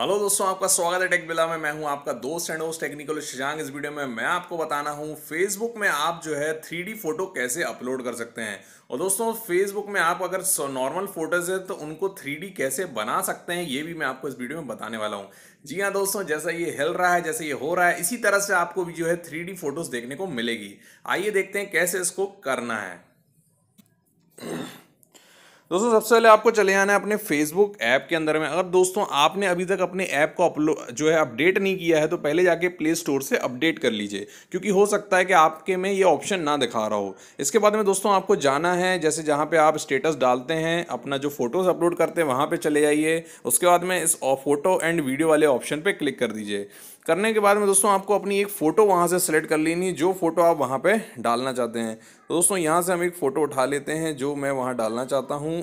hello दोस्तों आपका स्वागत है टेक बिला में मैं हूं आपका दोस्त एंड होस्ट टेक्निकल शिजांग इस वीडियो में मैं आपको बताना हूं फेसबुक में आप जो है थ्री फोटो कैसे अपलोड कर सकते हैं और दोस्तों फेसबुक में आप अगर नॉर्मल फोटोज है तो उनको थ्री कैसे बना सकते हैं ये भी मैं आपको इस वीडियो में बताने वाला हूँ जी हाँ दोस्तों जैसा ये हिल रहा है जैसे ये हो रहा है इसी तरह से आपको भी जो है थ्री फोटोज देखने को मिलेगी आइए देखते हैं कैसे इसको करना है दोस्तों सबसे पहले आपको चले आना है अपने फेसबुक ऐप के अंदर में अगर दोस्तों आपने अभी तक अपने ऐप को अपलोड जो है अपडेट नहीं किया है तो पहले जाके प्ले स्टोर से अपडेट कर लीजिए क्योंकि हो सकता है कि आपके में ये ऑप्शन ना दिखा रहा हो इसके बाद में दोस्तों आपको जाना है जैसे जहाँ पर आप स्टेटस डालते हैं अपना जो फोटोज़ अपलोड करते हैं वहाँ पर चले जाइए उसके बाद में इस फोटो एंड वीडियो वाले ऑप्शन पर क्लिक कर दीजिए करने के बाद में दोस्तों आपको अपनी एक फ़ोटो वहाँ से सेलेक्ट कर लेनी जो फ़ोटो आप वहाँ पे डालना चाहते हैं तो दोस्तों यहाँ से हम एक फ़ोटो उठा लेते हैं जो मैं वहाँ डालना चाहता हूँ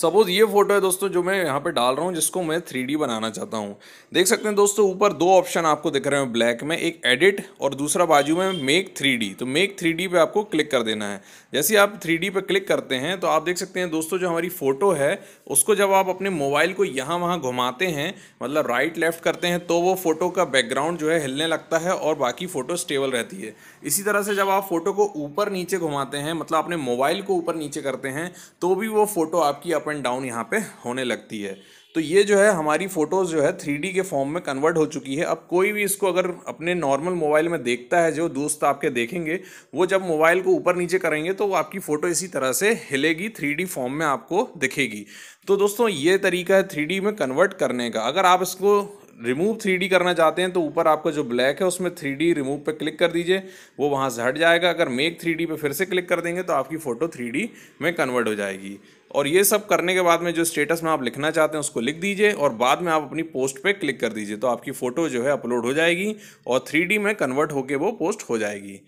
सपोज़ ये फोटो है दोस्तों जो मैं यहाँ पे डाल रहा हूँ जिसको मैं थ्री बनाना चाहता हूँ देख सकते हैं दोस्तों ऊपर दो ऑप्शन आपको दिख रहे हैं ब्लैक में एक एडिट और दूसरा बाजू में मेक थ्री तो मेक थ्री पे आपको क्लिक कर देना है जैसे आप थ्री पर क्लिक करते हैं तो आप देख सकते हैं दोस्तों जो हमारी फ़ोटो है उसको जब आप अपने मोबाइल को यहाँ वहाँ घुमाते हैं मतलब राइट लेफ्ट करते हैं तो वो फ़ोटो का बैकग्राउंड जो है हिलने लगता है और बाकी फ़ोटो स्टेबल रहती है इसी तरह से जब आप फ़ोटो को ऊपर नीचे घुमाते हैं मतलब अपने मोबाइल को ऊपर नीचे करते हैं तो भी वो फ़ोटो आपकी अप एंड डाउन यहाँ पे होने लगती है तो ये जो है हमारी फ़ोटोज़ जो है थ्री के फॉर्म में कन्वर्ट हो चुकी है अब कोई भी इसको अगर अपने नॉर्मल मोबाइल में देखता है जो दोस्त आपके देखेंगे वो जब मोबाइल को ऊपर नीचे करेंगे तो आपकी फ़ोटो इसी तरह से हिलेगी थ्री फॉर्म में आपको दिखेगी तो दोस्तों ये तरीका है थ्री में कन्वर्ट करने का अगर आप इसको रिमूव थ्री करना चाहते हैं तो ऊपर आपका जो ब्लैक है उसमें थ्री रिमूव पे क्लिक कर दीजिए वो वहाँ से हट जाएगा अगर मेक थ्री पे फिर से क्लिक कर देंगे तो आपकी फ़ोटो थ्री में कन्वर्ट हो जाएगी और ये सब करने के बाद में जो स्टेटस में आप लिखना चाहते हैं उसको लिख दीजिए और बाद में आप अपनी पोस्ट पे क्लिक कर दीजिए तो आपकी फ़ोटो जो है अपलोड हो जाएगी और थ्री में कन्वर्ट होकर वो पोस्ट हो जाएगी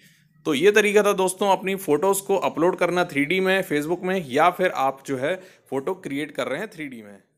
तो ये तरीका था दोस्तों अपनी फ़ोटोज़ को अपलोड करना थ्री में फेसबुक में या फिर आप जो है फ़ोटो क्रिएट कर रहे हैं थ्री में